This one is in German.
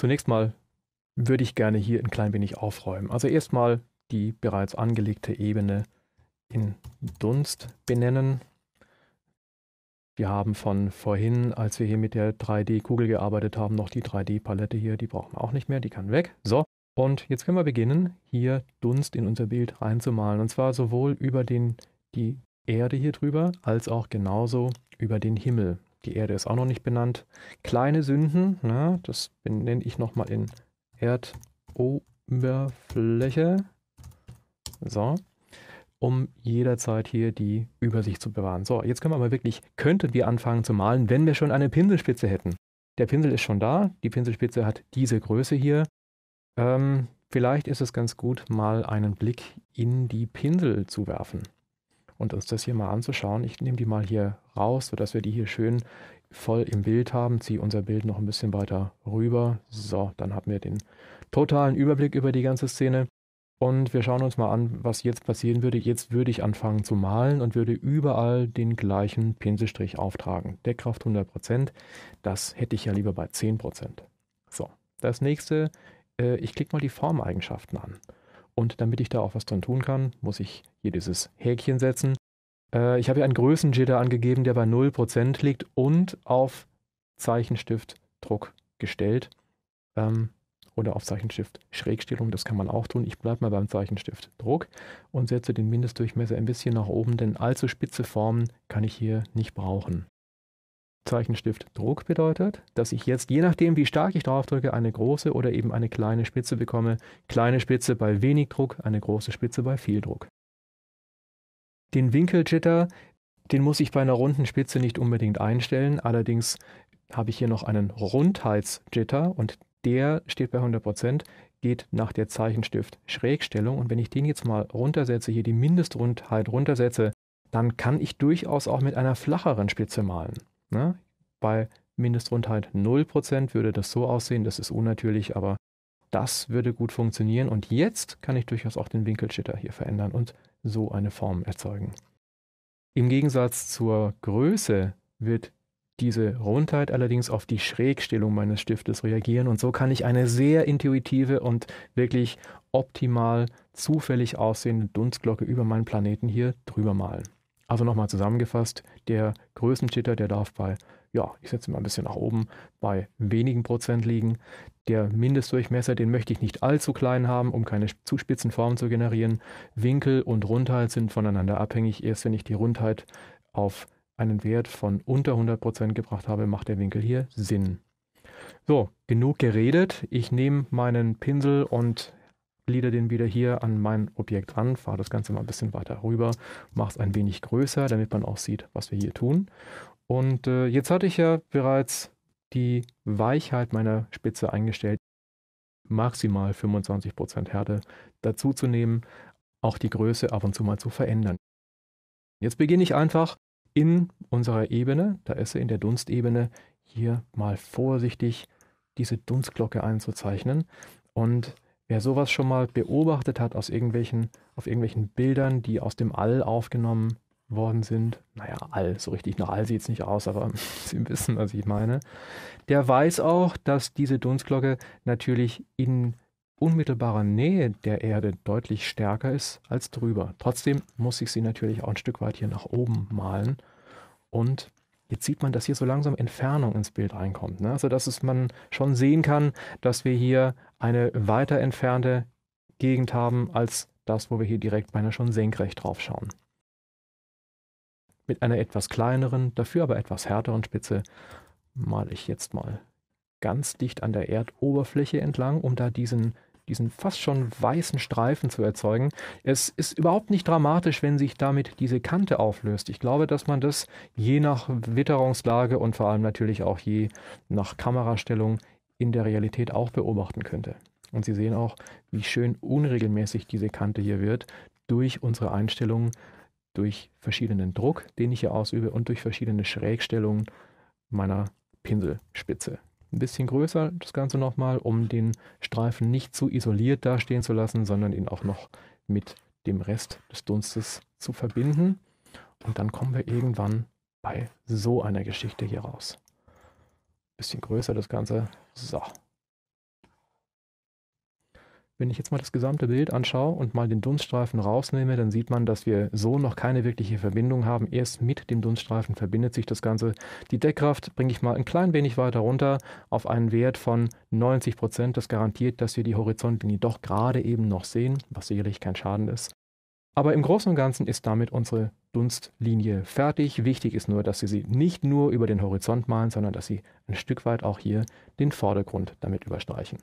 Zunächst mal würde ich gerne hier ein klein wenig aufräumen. Also erstmal die bereits angelegte Ebene in Dunst benennen. Wir haben von vorhin, als wir hier mit der 3D-Kugel gearbeitet haben, noch die 3D-Palette hier. Die brauchen wir auch nicht mehr, die kann weg. So, und jetzt können wir beginnen, hier Dunst in unser Bild reinzumalen. Und zwar sowohl über den, die Erde hier drüber, als auch genauso über den Himmel die Erde ist auch noch nicht benannt. Kleine Sünden, na, ne, das nenne ich nochmal in Erdoberfläche. So. Um jederzeit hier die Übersicht zu bewahren. So, jetzt können wir mal wirklich, könnten wir anfangen zu malen, wenn wir schon eine Pinselspitze hätten. Der Pinsel ist schon da, die Pinselspitze hat diese Größe hier. Ähm, vielleicht ist es ganz gut, mal einen Blick in die Pinsel zu werfen und uns das hier mal anzuschauen. Ich nehme die mal hier raus, sodass wir die hier schön voll im Bild haben, ziehe unser Bild noch ein bisschen weiter rüber. So, dann haben wir den totalen Überblick über die ganze Szene. Und wir schauen uns mal an, was jetzt passieren würde. Jetzt würde ich anfangen zu malen und würde überall den gleichen Pinselstrich auftragen. Deckkraft 100%, das hätte ich ja lieber bei 10%. So, das nächste, äh, ich klicke mal die Formeigenschaften an. Und damit ich da auch was dran tun kann, muss ich hier dieses Häkchen setzen. Äh, ich habe hier einen Größenjitter angegeben, der bei 0% liegt und auf Zeichenstiftdruck gestellt. Ähm, oder auf Zeichenstift Schrägstellung, das kann man auch tun. Ich bleibe mal beim Zeichenstift Druck und setze den Mindestdurchmesser ein bisschen nach oben, denn allzu spitze Formen kann ich hier nicht brauchen. Zeichenstift Druck bedeutet, dass ich jetzt, je nachdem wie stark ich drauf drücke, eine große oder eben eine kleine Spitze bekomme. Kleine Spitze bei wenig Druck, eine große Spitze bei viel Druck. Den Winkeljitter, den muss ich bei einer runden Spitze nicht unbedingt einstellen. Allerdings habe ich hier noch einen Rundheitsjitter und der steht bei 100%, geht nach der Zeichenstift-Schrägstellung. Und wenn ich den jetzt mal runtersetze, hier die Mindestrundheit runtersetze, dann kann ich durchaus auch mit einer flacheren Spitze malen. Ne? Bei Mindestrundheit 0% würde das so aussehen, das ist unnatürlich, aber das würde gut funktionieren. Und jetzt kann ich durchaus auch den Winkelschitter hier verändern und so eine Form erzeugen. Im Gegensatz zur Größe wird diese Rundheit allerdings auf die Schrägstellung meines Stiftes reagieren und so kann ich eine sehr intuitive und wirklich optimal zufällig aussehende Dunstglocke über meinen Planeten hier drüber malen. Also nochmal zusammengefasst, der Größenjitter, der darf bei, ja, ich setze mal ein bisschen nach oben, bei wenigen Prozent liegen. Der Mindestdurchmesser, den möchte ich nicht allzu klein haben, um keine zu spitzen Formen zu generieren. Winkel und Rundheit sind voneinander abhängig. Erst wenn ich die Rundheit auf einen Wert von unter 100% Prozent gebracht habe, macht der Winkel hier Sinn. So, genug geredet. Ich nehme meinen Pinsel und glieder den wieder hier an mein Objekt ran, fahre das Ganze mal ein bisschen weiter rüber, mache es ein wenig größer, damit man auch sieht, was wir hier tun. Und äh, jetzt hatte ich ja bereits die Weichheit meiner Spitze eingestellt, maximal 25% Härte dazu zu nehmen, auch die Größe ab und zu mal zu verändern. Jetzt beginne ich einfach in unserer Ebene, da ist sie in der Dunstebene, hier mal vorsichtig diese Dunstglocke einzuzeichnen und Wer sowas schon mal beobachtet hat aus irgendwelchen, auf irgendwelchen Bildern, die aus dem All aufgenommen worden sind, naja, All, so richtig nach All sieht es nicht aus, aber Sie wissen, was ich meine, der weiß auch, dass diese Dunstglocke natürlich in unmittelbarer Nähe der Erde deutlich stärker ist als drüber. Trotzdem muss ich sie natürlich auch ein Stück weit hier nach oben malen und Jetzt sieht man, dass hier so langsam Entfernung ins Bild reinkommt. Ne? Also dass es man schon sehen kann, dass wir hier eine weiter entfernte Gegend haben als das, wo wir hier direkt beinahe schon senkrecht drauf schauen. Mit einer etwas kleineren, dafür aber etwas härteren Spitze male ich jetzt mal ganz dicht an der Erdoberfläche entlang, um da diesen diesen fast schon weißen Streifen zu erzeugen. Es ist überhaupt nicht dramatisch, wenn sich damit diese Kante auflöst. Ich glaube, dass man das je nach Witterungslage und vor allem natürlich auch je nach Kamerastellung in der Realität auch beobachten könnte. Und Sie sehen auch, wie schön unregelmäßig diese Kante hier wird durch unsere Einstellungen, durch verschiedenen Druck, den ich hier ausübe und durch verschiedene Schrägstellungen meiner Pinselspitze ein bisschen größer das Ganze nochmal, um den Streifen nicht zu isoliert dastehen zu lassen, sondern ihn auch noch mit dem Rest des Dunstes zu verbinden. Und dann kommen wir irgendwann bei so einer Geschichte hier raus. Bisschen größer das Ganze. So. Wenn ich jetzt mal das gesamte Bild anschaue und mal den Dunststreifen rausnehme, dann sieht man, dass wir so noch keine wirkliche Verbindung haben. Erst mit dem Dunststreifen verbindet sich das Ganze. Die Deckkraft bringe ich mal ein klein wenig weiter runter auf einen Wert von 90 Prozent. Das garantiert, dass wir die Horizontlinie doch gerade eben noch sehen, was sicherlich kein Schaden ist. Aber im Großen und Ganzen ist damit unsere Dunstlinie fertig. Wichtig ist nur, dass Sie sie nicht nur über den Horizont malen, sondern dass Sie ein Stück weit auch hier den Vordergrund damit überstreichen.